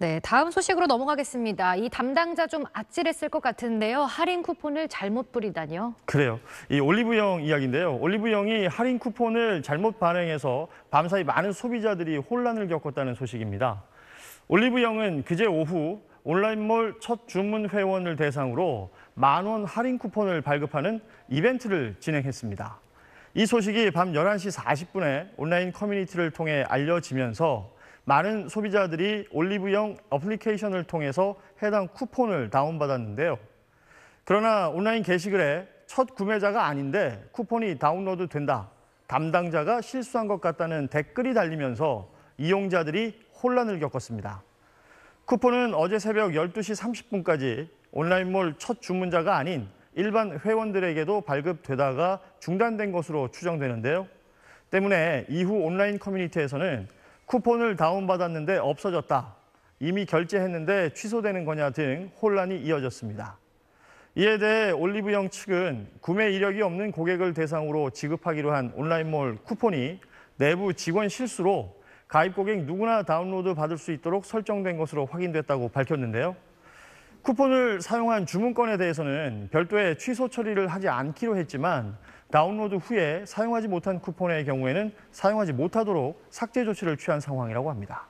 네, 다음 소식으로 넘어가겠습니다. 이 담당자 좀 아찔했을 것 같은데요. 할인 쿠폰을 잘못 뿌리다니요. 그래요. 이 올리브영 이야기인데요. 올리브영이 할인 쿠폰을 잘못 발행해서 밤사이 많은 소비자들이 혼란을 겪었다는 소식입니다. 올리브영은 그제 오후 온라인몰 첫 주문 회원을 대상으로 만원 할인 쿠폰을 발급하는 이벤트를 진행했습니다. 이 소식이 밤 11시 40분에 온라인 커뮤니티를 통해 알려지면서 많은 소비자들이 올리브영 어플리케이션을 통해서 해당 쿠폰을 다운받았는데요. 그러나 온라인 게시글에 첫 구매자가 아닌데 쿠폰이 다운로드 된다. 담당자가 실수한 것 같다는 댓글이 달리면서 이용자들이 혼란을 겪었습니다. 쿠폰은 어제 새벽 12시 30분까지 온라인몰 첫 주문자가 아닌 일반 회원들에게도 발급되다가 중단된 것으로 추정되는데요. 때문에 이후 온라인 커뮤니티에서는 쿠폰을 다운받았는데 없어졌다. 이미 결제했는데 취소되는 거냐 등 혼란이 이어졌습니다. 이에 대해 올리브영 측은 구매 이력이 없는 고객을 대상으로 지급하기로 한 온라인몰 쿠폰이 내부 직원 실수로 가입 고객 누구나 다운로드 받을 수 있도록 설정된 것으로 확인됐다고 밝혔는데요. 쿠폰을 사용한 주문권에 대해서는 별도의 취소 처리를 하지 않기로 했지만 다운로드 후에 사용하지 못한 쿠폰의 경우에는 사용하지 못하도록 삭제 조치를 취한 상황이라고 합니다.